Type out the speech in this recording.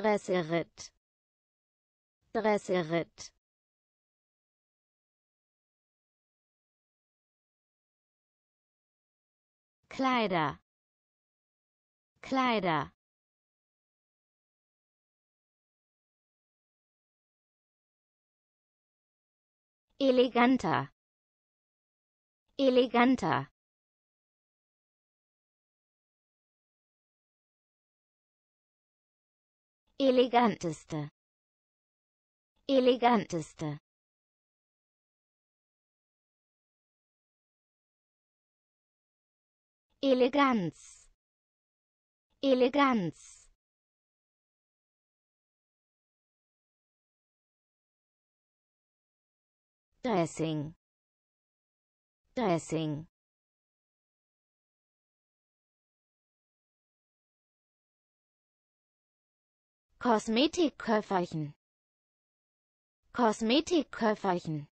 Dresseritt Dresseritt Kleider Kleider eleganter eleganter eleganteste eleganteste Eleganz Eleganz Dressing Dressing Kosmetikköfferchen Kosmetikköfferchen